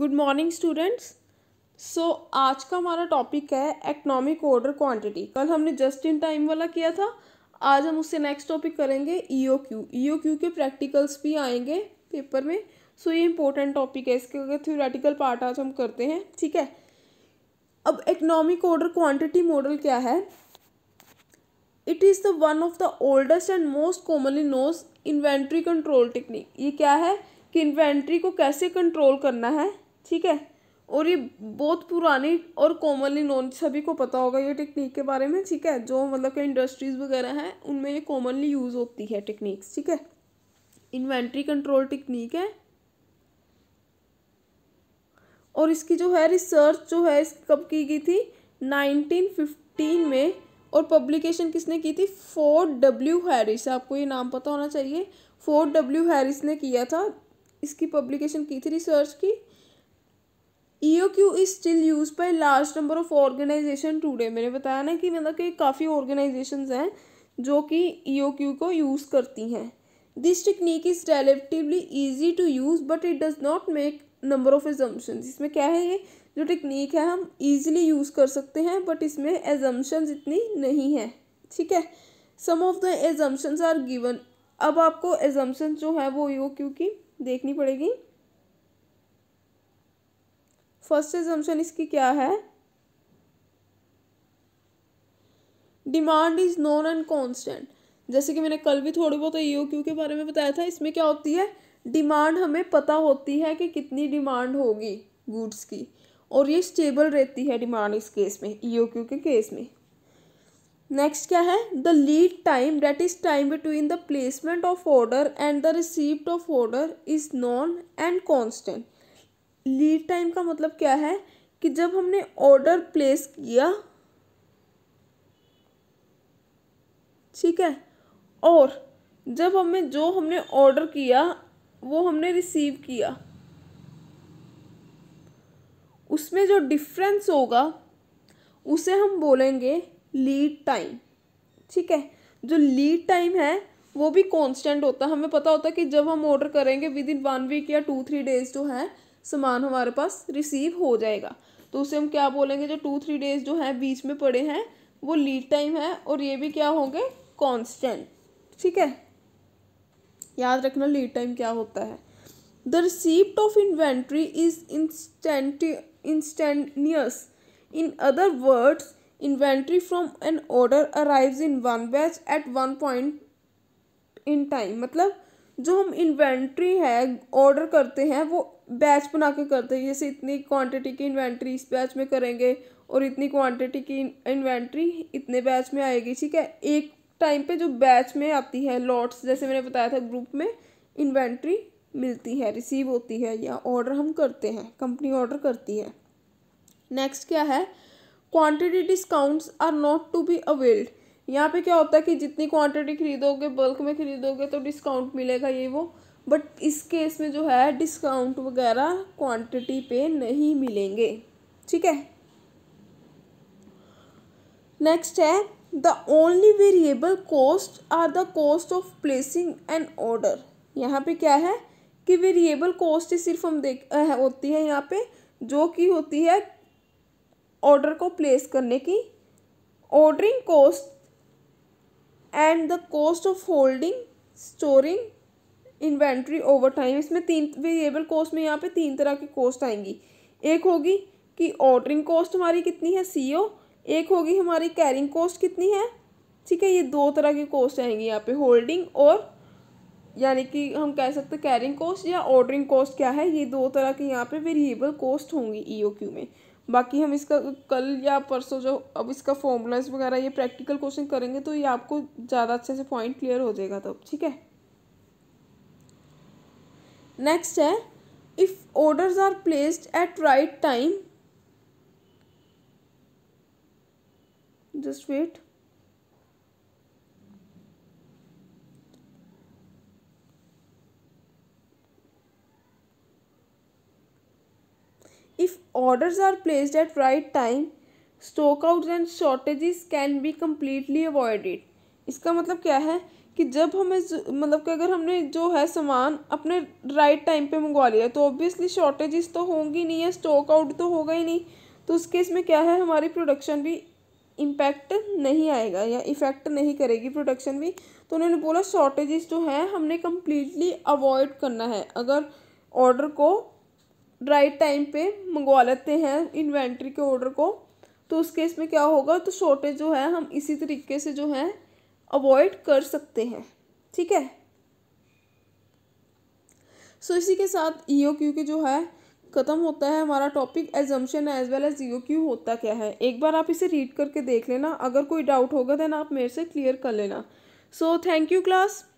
good morning students so आज का हमारा टॉपिक है इकोनॉमिक ऑर्डर क्वांटिटी कल हमने जस्ट इन टाइम वाला किया था आज हम उससे नेक्स्ट टॉपिक करेंगे E O Q E O Q के प्रैक्टिकल्स भी आएंगे पेपर में सो so, ये इंपॉर्टेंट टॉपिक है इसके अगर थ्योरेटिकल पार्ट आज हम करते हैं ठीक है अब इकोनॉमिक ऑर्डर क्वांटिटी मॉडल क्या है it is the one of the oldest and most commonly knows inventory control technique ये क्या है कि इन्वेंट्री को कैसे कंट्रोल करना है ठीक है और ये बहुत पुरानी और कॉमनली नॉन सभी को पता होगा ये टेक्निक के बारे में ठीक है जो मतलब कि इंडस्ट्रीज़ वगैरह हैं उनमें ये कॉमनली यूज़ होती है टेक्निक्स ठीक है इन्वेंट्री कंट्रोल टेक्निक है और इसकी जो है रिसर्च जो है इसकी कब की गई थी नाइनटीन फिफ्टीन में और पब्लिकेशन किसने की थी फोर्ड डब्ल्यू हैरिस आपको ये नाम पता होना चाहिए फोर्ड डब्ल्यू हैरिस ने किया था इसकी पब्लिकेशन की थी रिसर्च की E Q is still use by large number of organization today मैंने बताया ना कि मतलब कि काफ़ी ऑर्गेनाइजेशन हैं जो कि ई e क्यू को यूज़ करती हैं this technique is relatively easy to use but it does not make number of assumptions इसमें क्या है ये जो टेक्निक है हम ईजिली यूज़ कर सकते हैं बट इसमें एजम्पन्स इतनी नहीं है ठीक है some of the assumptions are given अब आपको एजम्पन्स जो है वो क्यू e की देखनी पड़ेगी फर्स्ट एजम्पन इसकी क्या है demand is known and constant जैसे कि मैंने कल भी थोड़ी बहुत ई क्यू के बारे में बताया था इसमें क्या होती है डिमांड हमें पता होती है कि कितनी डिमांड होगी गुड्स की और ये स्टेबल रहती है डिमांड इस केस में ईओ क्यू के केस में नेक्स्ट क्या है the lead time that is time between the placement of order and the receipt of order is known and constant lead time का मतलब क्या है कि जब हमने ऑर्डर प्लेस किया ठीक है और जब हमें जो हमने ऑर्डर किया वो हमने रिसीव किया उसमें जो डिफरेंस होगा उसे हम बोलेंगे लीड टाइम ठीक है जो लीड टाइम है वो भी कांस्टेंट होता है हमें पता होता है कि जब हम ऑर्डर करेंगे विद इन वन वीक या टू थ्री डेज जो है सामान हमारे पास रिसीव हो जाएगा तो उसे हम क्या बोलेंगे जो टू थ्री डेज जो है बीच में पड़े हैं वो लीड टाइम है और ये भी क्या होंगे कॉन्स्टेंट ठीक है याद रखना लीड टाइम क्या होता है the receipt of inventory is instant instantaneous in other words inventory from an order arrives in one batch at one point in time मतलब जो हम इन्वेंट्री है ऑर्डर करते हैं वो बैच बना के करते हैं जैसे इतनी क्वांटिटी की इन्वेंट्री इस बैच में करेंगे और इतनी क्वांटिटी की इन्वेंट्री इतने बैच में आएगी ठीक है एक टाइम पे जो बैच में आती है लॉट्स जैसे मैंने बताया था ग्रुप में इन्वेंट्री मिलती है रिसीव होती है या ऑर्डर हम करते हैं कंपनी ऑर्डर करती है नेक्स्ट क्या है quantity discounts are not to be availed यहाँ पे क्या होता है कि जितनी क्वांटिटी खरीदोगे बल्क में खरीदोगे तो डिस्काउंट मिलेगा ये वो बट इस केस में जो है डिस्काउंट वगैरह क्वांटिटी पे नहीं मिलेंगे ठीक है नेक्स्ट है the only variable cost are the cost of placing an order यहाँ पे क्या है कि वेरिएबल कॉस्ट ही सिर्फ हम देख है, होती है यहाँ पे जो कि होती है ऑर्डर को प्लेस करने की ordering cost and the cost of holding storing inventory over time इसमें तीन वेरिएबल कॉस्ट में यहाँ पे तीन तरह की कॉस्ट आएंगी एक होगी कि ऑर्डरिंग कॉस्ट हमारी कितनी है सी ओ एक होगी हमारी कैरिंग कॉस्ट कितनी है ठीक है ये दो तरह की कॉस्ट आएंगी यहाँ पे होल्डिंग और यानी कि हम कह सकते हैं कैरिंग कॉस्ट या ऑर्डरिंग कॉस्ट क्या है ये दो तरह की यहाँ पे वेरिएबल कॉस्ट होंगी ई e में बाकी हम इसका कल या परसों जो अब इसका फॉर्मूलाज वगैरह ये प्रैक्टिकल क्वेश्चन करेंगे तो ये आपको ज़्यादा अच्छे से पॉइंट क्लियर हो जाएगा तब ठीक है नेक्स्ट है if orders are placed at right time just wait if orders are placed at right time stockouts and shortages can be completely avoided इसका मतलब क्या है कि जब हमें मतलब कि अगर हमने जो है सामान अपने राइट टाइम पे मंगवा लिया तो ऑब्वियसली शॉर्टेजेस तो होंगी नहीं है स्टॉक आउट तो होगा ही नहीं तो उस केस में क्या है हमारी प्रोडक्शन भी इम्पैक्ट नहीं आएगा या इफ़ेक्ट नहीं करेगी प्रोडक्शन भी तो उन्होंने बोला शॉर्टेजेस जो है हमने कम्प्लीटली अवॉइड करना है अगर ऑर्डर को राइट टाइम पे मंगवा लेते हैं इन्वेंट्री के ऑर्डर को तो उस केस में क्या होगा तो शॉर्टेज जो है हम इसी तरीके से जो है अवॉइड कर सकते हैं ठीक है सो so, इसी के साथ ई ओ क्यू के जो है ख़त्म होता है हमारा topic assumption as well as E O Q होता क्या है एक बार आप इसे रीड करके देख लेना अगर कोई डाउट होगा देन आप मेरे से क्लियर कर लेना सो थैंक यू क्लास